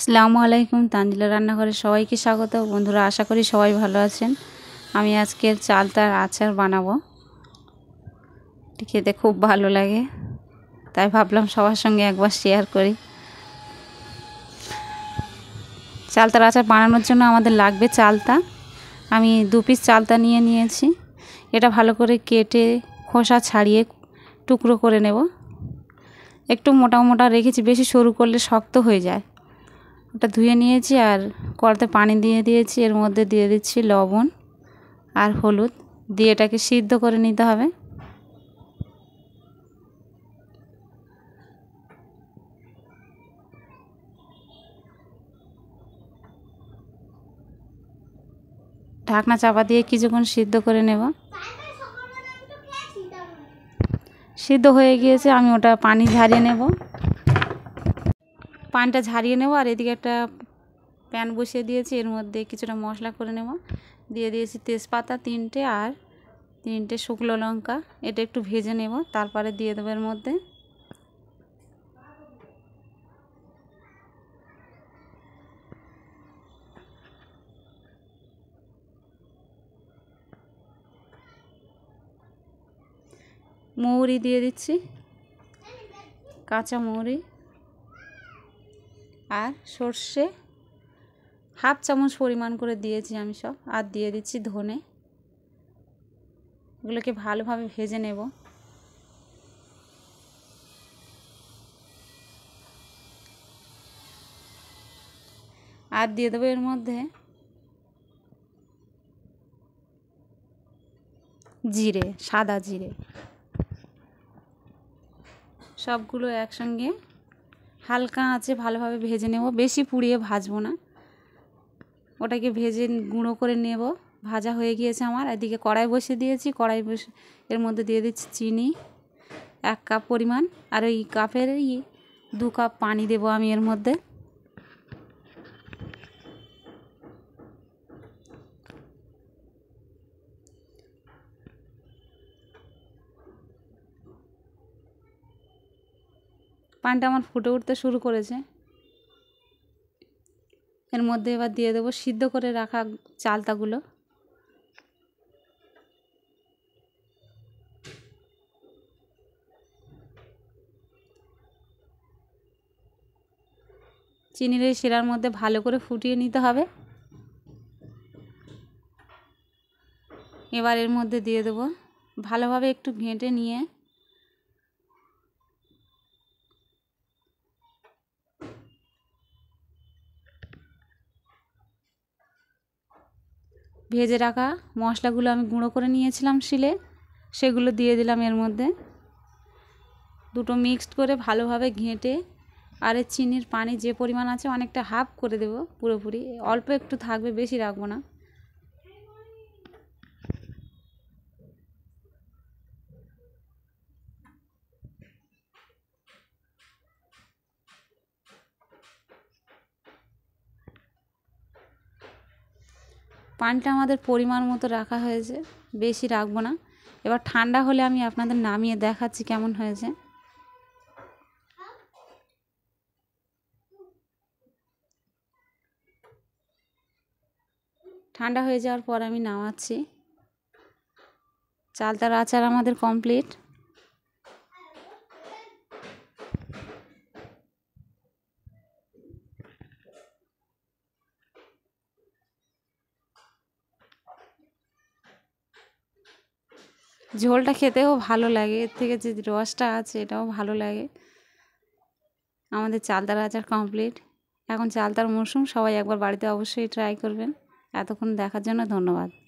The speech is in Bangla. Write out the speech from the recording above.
আসসালামু আলাইকুম তানজিলা রান্নাঘরে সবাইকে স্বাগত বন্ধুরা আশা করি সবাই ভালো আছেন আমি আজকে চালতার আচার বানাবো খেতে খুব ভালো লাগে তাই ভাবলাম সবার সঙ্গে একবার শেয়ার করি চালতার আচার বানানোর জন্য আমাদের লাগবে চালতা আমি দু পিস চালতা নিয়ে নিয়েছি এটা ভালো করে কেটে খোসা ছাড়িয়ে টুকরো করে নেব একটু মোটা মোটা রেখেছি বেশি সরু করলে শক্ত হয়ে যায় ওটা ধুয়ে নিয়েছি আর কড়াতে পানি দিয়ে দিয়েছি এর মধ্যে দিয়ে দিচ্ছি লবণ আর হলুদ দিয়ে এটাকে সিদ্ধ করে নিতে হবে ঢাকনা চাপা দিয়ে কিছুক্ষণ সিদ্ধ করে নেব সিদ্ধ হয়ে গিয়েছে আমি ওটা পানি ঝারিয়ে নেব পানটা ঝারিয়ে নেবো আর এদিকে একটা প্যান বসিয়ে দিয়েছি এর মধ্যে কিছুটা মশলা করে নেব দিয়ে দিয়েছি তেজপাতা তিনটে আর তিনটে শুকনো লঙ্কা এটা একটু ভেজে নেব তারপরে দিয়ে দেবো এর মধ্যে মৌরি দিয়ে দিচ্ছি কাঁচা মৌরি আর সর্ষে হাফ চামচ পরিমাণ করে দিয়েছি আমি সব আর দিয়ে দিচ্ছি ধনে এগুলোকে ভালোভাবে ভেজে নেব আর দিয়ে দেবো এর মধ্যে জিরে সাদা জিরে সবগুলো একসঙ্গে হালকা আছে ভালোভাবে ভেজে নেব বেশি পুড়িয়ে ভাজবো না ওটাকে ভেজে গুঁড়ো করে নেব ভাজা হয়ে গিয়েছে আমার এদিকে কড়াই বসে দিয়েছি কড়াই বসে এর মধ্যে দিয়ে দিচ্ছি চিনি এক কাপ পরিমাণ আর ওই কাপের দু কাপ পানি দেবো আমি এর মধ্যে পানটা আমার ফুটে উঠতে শুরু করেছে এর মধ্যে এবার দিয়ে দেবো সিদ্ধ করে রাখা চালতাগুলো চিনির এই শিরার মধ্যে ভালো করে ফুটিয়ে নিতে হবে এবার এর মধ্যে দিয়ে দেবো ভালোভাবে একটু ঘেঁটে নিয়ে ভেজে রাখা মশলাগুলো আমি গুঁড়ো করে নিয়েছিলাম শিলে সেগুলো দিয়ে দিলাম এর মধ্যে দুটো মিক্সড করে ভালোভাবে ঘেঁটে আর চিনির পানি যে পরিমাণ আছে অনেকটা হাফ করে দেব পুরোপুরি অল্প একটু থাকবে বেশি রাখবো না পানিটা আমাদের পরিমাণ মতো রাখা হয়েছে বেশি রাখবো না এবার ঠান্ডা হলে আমি আপনাদের নামিয়ে দেখাচ্ছি কেমন হয়েছে ঠান্ডা হয়ে যাওয়ার পর আমি নামাচ্ছি চালতার আচার আমাদের কমপ্লিট ঝোলটা খেতেও ভালো লাগে এর থেকে যে রসটা আছে এটাও ভালো লাগে আমাদের চালতার আচার কমপ্লিট এখন চালতার মরশুম সবাই একবার বাড়িতে অবশ্যই ট্রাই করবেন এতক্ষণ দেখার জন্য ধন্যবাদ